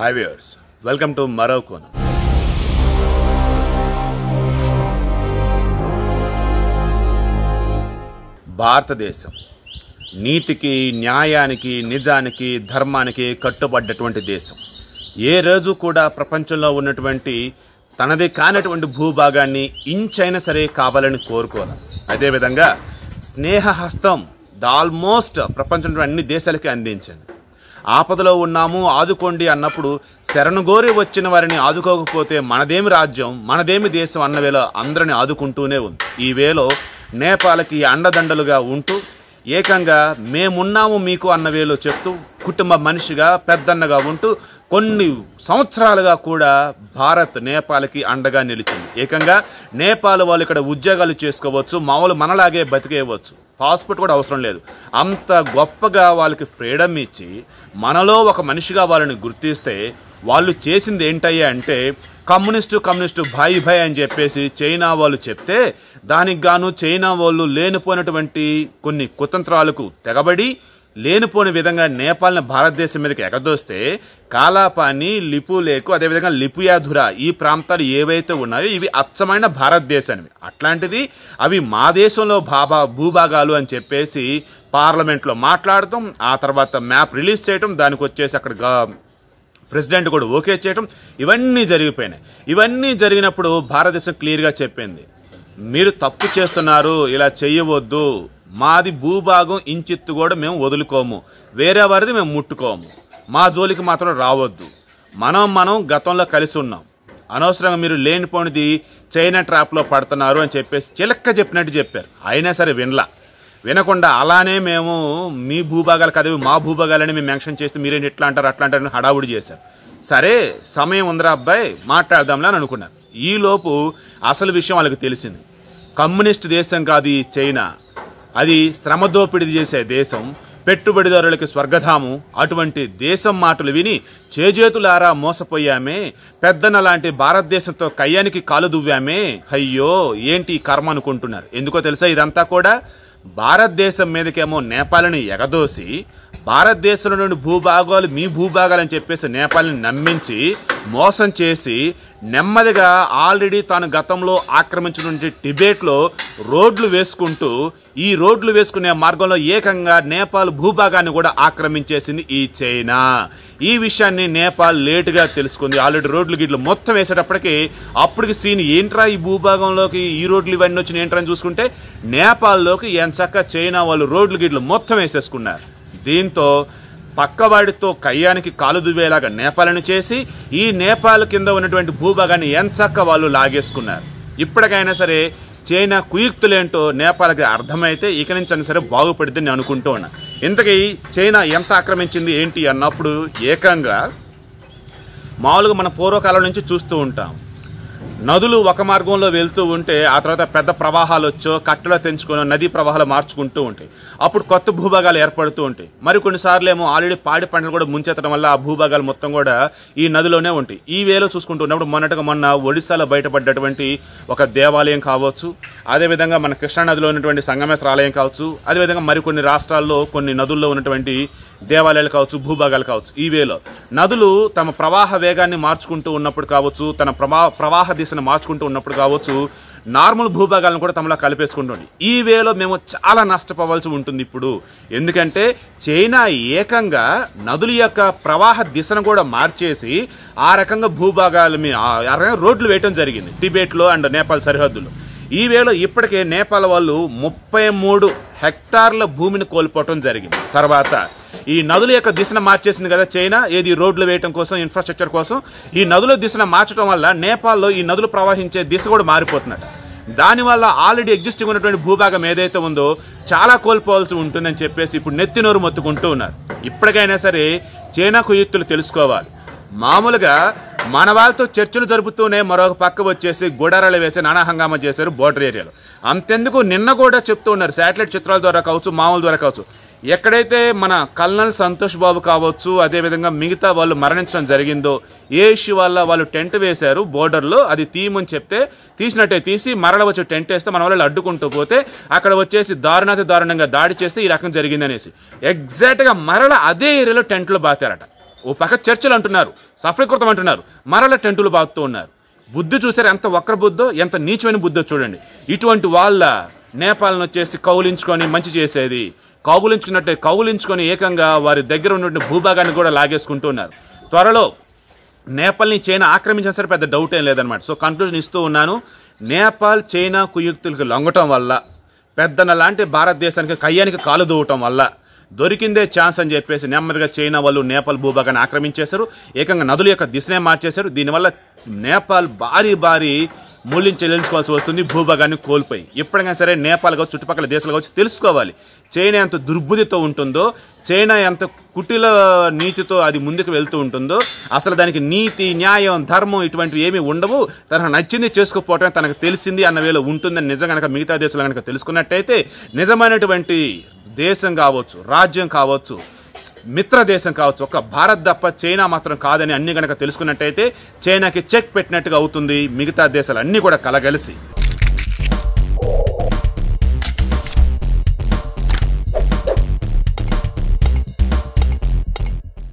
high viewers welcome to మరో కోణం భారతదేశం నీతికి న్యాయానికి నిజానికి ధర్మానికి కట్టుబడ్డటువంటి దేశం ఏ రోజు కూడా ప్రపంచంలో ఉన్నటువంటి తనది కానటువంటి భూభాగాన్ని ఇంచైనా సరే కావాలని కోరుకోవాలి అదేవిధంగా స్నేహహస్తం ఆల్మోస్ట్ ప్రపంచంలో అన్ని దేశాలకి అందించింది ఆపదలో ఉన్నాము ఆదుకోండి అన్నప్పుడు శరణుగోరి వచ్చిన వారిని ఆదుకోకపోతే మనదేమి రాజ్యం మనదేమి దేశం అన్న వేళ అందరిని ఆదుకుంటూనే ఉంది ఈ వేలో నేపాల్కి అండదండలుగా ఉంటూ ఏకంగా మేమున్నాము మీకు అన్న వేలో చెప్తూ కుటుంబ మనిషిగా పెద్దన్నగా ఉంటూ కొన్ని సంవత్సరాలుగా కూడా భారత్ నేపాల్కి అండగా నిలిచింది ఏకంగా నేపాల్ వాళ్ళు ఇక్కడ ఉద్యోగాలు చేసుకోవచ్చు మామూలు మనలాగే బతికేయవచ్చు పాస్పోర్ట్ కూడా అవసరం లేదు అంత గొప్పగా వాళ్ళకి ఫ్రీడమ్ ఇచ్చి మనలో ఒక మనిషిగా వాళ్ళని గుర్తిస్తే వాళ్ళు చేసింది ఏంటయ్యా అంటే కమ్యూనిస్టు కమ్యూనిస్టు భాయ్ భాయ్ అని చెప్పేసి చైనా వాళ్ళు చెప్తే దానికి గాను చైనా వాళ్ళు లేనిపోయినటువంటి కొన్ని కుతంత్రాలకు తెగబడి లేనిపోని విధంగా నేపాల్ని భారతదేశం మీదకి ఎగదోస్తే కాలాపాని లిపు లేకు అదేవిధంగా లిపుయాధుర ఈ ప్రాంతాలు ఏవైతే ఉన్నాయో ఇవి అచ్చమైన భారతదేశానివి అట్లాంటిది అవి మా దేశంలో బాబా భూభాగాలు అని చెప్పేసి పార్లమెంట్లో మాట్లాడటం ఆ తర్వాత మ్యాప్ రిలీజ్ చేయటం దానికి వచ్చేసి అక్కడ ప్రెసిడెంట్ కూడా ఓకే చేయటం ఇవన్నీ జరిగిపోయినాయి ఇవన్నీ జరిగినప్పుడు భారతదేశం క్లియర్గా చెప్పింది మీరు తప్పు చేస్తున్నారు ఇలా చేయవద్దు మాది భూభాగం ఇంచిత్తు కూడా మేము వదులుకోము వేరే వారిది మేము ముట్టుకోము మా జోలికి మాత్రం రావద్దు మనం మనం గతంలో కలిసి ఉన్నాం అనవసరంగా మీరు లేనిపోనిది చైనా ట్రాప్లో పడుతున్నారు అని చెప్పేసి చిలక్క చెప్పినట్టు చెప్పారు అయినా సరే వినలా వినకుండా అలానే మేము మీ భూభాగాలు కదా మా భూభాగాలని మేము మెన్షన్ చేస్తే మీరేం ఇట్లా అంటారు అట్లా అంటారు హడావుడి చేశారు సరే సమయం ఉందిరా అబ్బాయి మాట్లాడదాంలే అని అనుకున్నారు ఈలోపు అసలు విషయం వాళ్ళకి తెలిసింది కమ్యూనిస్ట్ దేశం కాదు ఈ చైనా అది శ్రమదోపిడి చేసే దేశం పెట్టుబడిదారులకి స్వర్గధాము అటువంటి దేశం మాటలు విని చేజేతులారా మోసపోయామే పెద్దన లాంటి భారతదేశంతో కయ్యానికి కాలు దువ్వామే అయ్యో ఏంటి కర్మ అనుకుంటున్నారు ఎందుకో తెలుసా ఇదంతా కూడా భారతదేశం మీదకేమో నేపాలని ఎగదోసి భారతదేశంలో నుండి భూభాగాలు మీ భూభాగాలని చెప్పేసి నేపాల్ని నమ్మించి మోసం చేసి నెమ్మదిగా ఆల్రెడీ తాను గతంలో ఆక్రమించినటువంటి టిబేట్లో రోడ్లు వేసుకుంటూ ఈ రోడ్లు వేసుకునే మార్గంలో ఏకంగా నేపాల్ భూభాగాన్ని కూడా ఆక్రమించేసింది ఈ చైనా ఈ విషయాన్ని నేపాల్ లేటుగా తెలుసుకుంది ఆల్రెడీ రోడ్లు గిడ్లు మొత్తం వేసేటప్పటికి అప్పటికి సీన్ ఏంట్రా ఈ భూభాగంలోకి ఈ రోడ్లు ఇవన్నీ వచ్చిన ఏంట్రా అని చూసుకుంటే నేపాల్లోకి ఎంచక్క చైనా వాళ్ళు రోడ్లు గిడ్లు మొత్తం వేసేసుకున్నారు దీంతో పక్కవాడితో కయ్యానికి కాలు దువ్వేలాగా నేపాలను చేసి ఈ నేపాల కింద ఉన్నటువంటి భూభాగాన్ని ఎంచక్క వాళ్ళు లాగేసుకున్నారు ఇప్పటికైనా సరే చైనా కుయుక్తులేంటో నేపాల్కి అర్థమైతే ఇక నుంచి అయినా సరే బాగుపడితే నేను అనుకుంటూ ఉన్నా ఇంతకీ చైనా ఎంత ఆక్రమించింది ఏంటి అన్నప్పుడు ఏకంగా మామూలుగా మన పూర్వకాలం నుంచి చూస్తూ ఉంటాం నదులు ఒక మార్గంలో వెళ్తూ ఉంటే ఆ తర్వాత పెద్ద ప్రవాహాలు వచ్చో కట్టలో తెంచుకొని నదీ ప్రవాహాలు మార్చుకుంటూ ఉంటాయి అప్పుడు కొత్త భూభాగాలు ఏర్పడుతూ ఉంటాయి మరి కొన్నిసార్లు ఏమో ఆల్రెడీ పాడి పంటలు కూడా ముంచెత్తడం వల్ల ఆ భూభాగాలు మొత్తం కూడా ఈ నదిలోనే ఉంటాయి ఈ వేలో చూసుకుంటున్నప్పుడు మొన్నటిగా మొన్న ఒడిశాలో బయటపడ్డటువంటి ఒక దేవాలయం కావచ్చు అదేవిధంగా మన కృష్ణానదిలో ఉన్నటువంటి సంగమేశ్వర ఆలయం కావచ్చు అదేవిధంగా మరికొన్ని రాష్ట్రాల్లో కొన్ని నదుల్లో ఉన్నటువంటి దేవాలయాలు కావచ్చు భూభాగాలు కావచ్చు ఈ వేలో నదులు తమ ప్రవాహ వేగాన్ని మార్చుకుంటూ ఉన్నప్పుడు కావచ్చు తన ప్రవాహ ప్రవాహ పాలసీస్ని మార్చుకుంటూ ఉన్నప్పుడు కావచ్చు నార్మల్ భూభాగాలను కూడా తమలో కలిపేసుకుంటుంది ఈ వేలో మేము చాలా నష్టపోవాల్సి ఉంటుంది ఇప్పుడు ఎందుకంటే చైనా ఏకంగా నదుల యొక్క ప్రవాహ దిశను కూడా మార్చేసి ఆ రకంగా భూభాగాలు ఆ రకంగా రోడ్లు వేయటం జరిగింది టిబెట్లో అండ్ నేపాల్ సరిహద్దులో ఈ వేలో ఇప్పటికే నేపాల్ వాళ్ళు ముప్పై మూడు హెక్టార్ల భూమిని కోల్పోవటం జరిగింది తర్వాత ఈ నదుల యొక్క దిశను మార్చేసింది కదా చైనా ఏది రోడ్లు వేయడం కోసం ఇన్ఫ్రాస్ట్రక్చర్ కోసం ఈ నదుల దిశను మార్చడం వల్ల నేపాల్లో ఈ నదులు ప్రవహించే దిశ కూడా మారిపోతున్నట్టు దానివల్ల ఆల్రెడీ ఎగ్జిస్టింగ్ ఉన్నటువంటి భూభాగం ఏదైతే ఉందో చాలా కోల్పోవాల్సి ఉంటుందని చెప్పేసి ఇప్పుడు నెత్తినోరు మొత్తుకుంటూ ఉన్నారు ఇప్పటికైనా సరే చైనా కుయుక్తులు తెలుసుకోవాలి మామూలుగా మన వాళ్ళతో చర్చలు జరుపుతూనే మరొక పక్క వచ్చేసి గుడారాలు వేసి నానా హంగామా చేశారు బోర్డర్ ఏరియాలో అంతెందుకు నిన్న కూడా చెప్తూ ఉన్నారు శాటిలైట్ చిత్రాల ద్వారా కావచ్చు మామూలు ద్వారా కావచ్చు ఎక్కడైతే మన కల్నల్ సంతోష్ బాబు కావచ్చు అదేవిధంగా మిగతా వాళ్ళు మరణించడం జరిగిందో ఏ ఇష్యూ వల్ల వాళ్ళు టెంట్ వేశారు బోర్డర్లో అది తీయమని చెప్తే తీసినట్టే తీసి మరల వచ్చి టెంట్ వేస్తే మన వాళ్ళు అడ్డుకుంటూ పోతే అక్కడ వచ్చేసి దారుణాతి దారుణంగా దాడి చేస్తే ఈ రకం జరిగిందనేసి ఎగ్జాక్ట్గా మరల అదే ఏరియాలో టెంట్లు బాతారట ఓ పక్క చర్చలు అంటున్నారు సఫలీకృతం అంటున్నారు మరల టెంటులు బాగుతూ ఉన్నారు బుద్ధి చూసారు ఎంత వక్ర బుద్ధో ఎంత నీచమైన బుద్ధో చూడండి ఇటువంటి వాళ్ళ నేపాలను వచ్చేసి కౌలించుకొని మంచి చేసేది కౌగులించుకున్నట్టే కౌగులించుకొని ఏకంగా వారి దగ్గర ఉన్నటువంటి భూభాగాన్ని కూడా లాగేసుకుంటున్నారు త్వరలో నేపాల్ని చైనా ఆక్రమించిన సరే పెద్ద డౌట్ ఏం లేదనమాట సో కన్క్లూజన్ ఇస్తూ ఉన్నాను నేపాల్ చైనా కుయుక్తులకు లొంగటం వల్ల పెద్దన లాంటి భారతదేశానికి కయ్యానికి కాలు దూవటం వల్ల దొరికిందే ఛాన్స్ అని చెప్పేసి నెమ్మదిగా చైనా వాళ్ళు నేపాల్ భూభాగాన్ని ఆక్రమించేశారు ఏకంగా నదుల యొక్క దిశనే మార్చేశారు దీనివల్ల నేపాల్ భారీ భారీ మూల్యం చెల్లించుకోవాల్సి వస్తుంది భూభాగాన్ని కోల్పోయి ఎప్పుడైనా సరే నేపాల్ కావచ్చు చుట్టుపక్కల దేశాలు కావచ్చు తెలుసుకోవాలి చైనా ఎంత దుర్బుద్ధితో ఉంటుందో చైనా ఎంత కుటిల నీతితో అది ముందుకు వెళ్తూ ఉంటుందో అసలు దానికి నీతి న్యాయం ధర్మం ఇటువంటివి ఏమీ ఉండవు తనకు నచ్చింది చేసుకోపోవటం తనకు తెలిసింది అన్న వేళ ఉంటుందని నిజం కనుక మిగతా దేశాలు కనుక తెలుసుకున్నట్టయితే నిజమైనటువంటి దేశం కావచ్చు రాజ్యం కావచ్చు మిత్ర దేశం కావచ్చు ఒక భారత్ తప్ప చైనా మాత్రం కాదని అన్ని గనక తెలుసుకున్నట్టయితే చైనాకి చెక్ పెట్టినట్టుగా అవుతుంది మిగతా దేశాలన్నీ కూడా కలగలిసి